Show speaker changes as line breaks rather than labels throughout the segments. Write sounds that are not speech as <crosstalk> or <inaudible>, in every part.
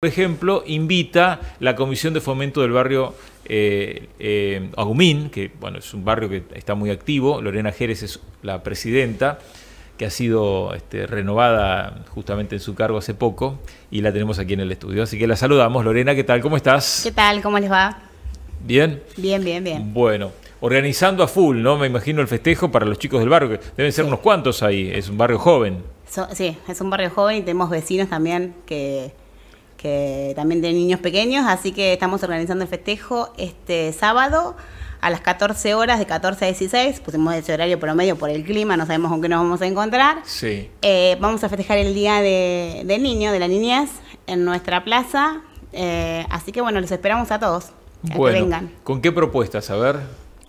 Por ejemplo, invita la Comisión de Fomento del barrio eh, eh, Agumín, que bueno, es un barrio que está muy activo, Lorena Jerez es la presidenta, que ha sido este, renovada justamente en su cargo hace poco, y la tenemos aquí en el estudio. Así que la saludamos. Lorena, ¿qué tal? ¿Cómo estás? ¿Qué
tal? ¿Cómo les va? ¿Bien? Bien, bien, bien.
Bueno. Organizando a full, ¿no? Me imagino el festejo para los chicos del barrio, que deben ser unos cuantos ahí, es un barrio joven.
sí, es un barrio joven y tenemos vecinos también que, que también de niños pequeños, así que estamos organizando el festejo este sábado a las 14 horas, de 14 a 16, pusimos ese horario promedio por el clima, no sabemos con qué nos vamos a encontrar. Sí. Eh, vamos a festejar el Día de, del Niño, de la Niñez, en nuestra plaza, eh, así que bueno, los esperamos a todos. bueno, vengan.
¿con qué propuestas? A ver.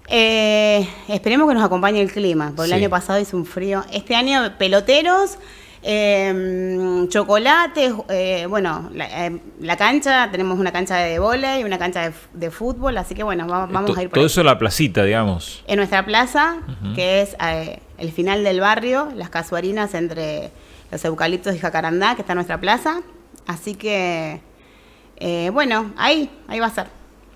Eh, esperemos que nos acompañe el clima, porque el año pasado hizo un frío. Este año, peloteros, Em, chocolate, eh, bueno, eh, la, cancha, tenemos una cancha de volei, una cancha de, fútbol, así que bueno, vamos, a ir por Todo
eso en la placita, digamos.
En nuestra plaza, que es eh, el final del barrio, las casuarinas entre los eucaliptos y jacarandá, que está en nuestra plaza. Así que, bueno, ahí, ahí va a ser.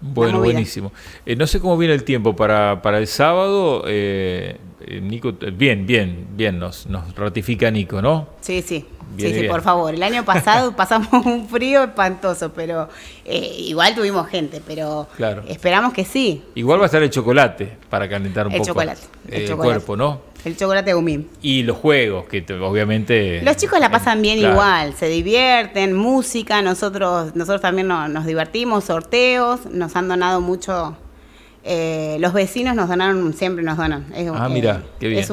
Bueno, buenísimo.
no sé cómo viene el tiempo para, para el sábado. Eh, eh, Nico, eh, bien, bien, bien, nos, nos ratifica Nico, ¿no?
Sí, sí, sí, por favor. El año pasado <laughs> pasamos un frío espantoso, pero eh, igual tuvimos gente, pero esperamos que sí.
Igual va a estar el chocolate para calentar un poco chocolate, el, cuerpo, ¿no? El
chocolate Gumín.
Y los juegos, que obviamente... Los
chicos la pasan bien igual, se divierten, música, nosotros, nosotros también nos divertimos, sorteos, nos han donado mucho eh, los vecinos nos donaron, siempre nos donan. ah, mira, qué bien.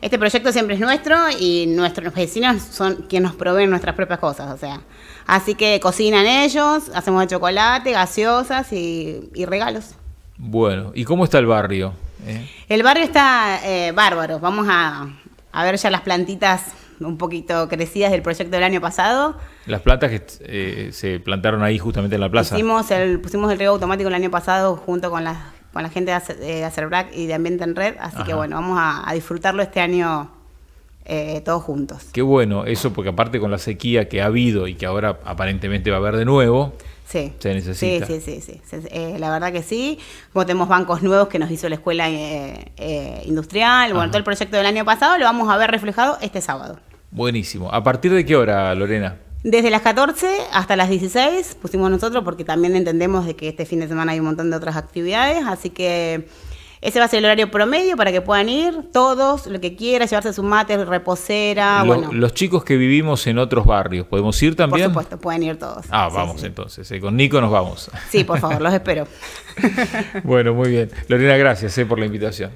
este proyecto siempre es nuestro y nuestros vecinos son quienes nos proveen nuestras propias cosas, o sea. Así que cocinan ellos, hacemos chocolate, gaseosas y, regalos.
Bueno, ¿y cómo está el barrio? ¿Eh?
El barrio está eh, bárbaro. Vamos a ver ya las plantitas un poquito crecidas del proyecto del año pasado.
Las plantas que eh, se plantaron ahí justamente en la plaza. pusimos
el riego automático el año pasado junto con la, con la gente de eh, Acerbrac y de Ambiente en Red, así que bueno, vamos a, disfrutarlo este año eh, todos juntos.
Qué bueno, eso porque aparte con la sequía que ha habido y que ahora aparentemente va a haber de nuevo, se necesita. Sí,
sí, sí, la verdad que sí. Como tenemos bancos nuevos que nos hizo la escuela industrial, bueno, todo el proyecto del año pasado lo vamos a ver reflejado este sábado.
Buenísimo. ¿A partir de qué hora, Lorena?
Desde las 14 hasta las 16 pusimos nosotros porque también entendemos de que este fin de semana hay un montón de otras actividades, así que ese va a ser el horario promedio para que puedan ir todos, lo que quieran, llevarse su mate, reposera. bueno.
Los chicos que vivimos en otros barrios, ¿podemos ir también? Por supuesto,
pueden ir todos. Ah, vamos
entonces. Eh, con Nico nos vamos.
Sí, por favor, los espero.
<laughs> bueno, muy bien. Lorena, gracias eh, por la invitación.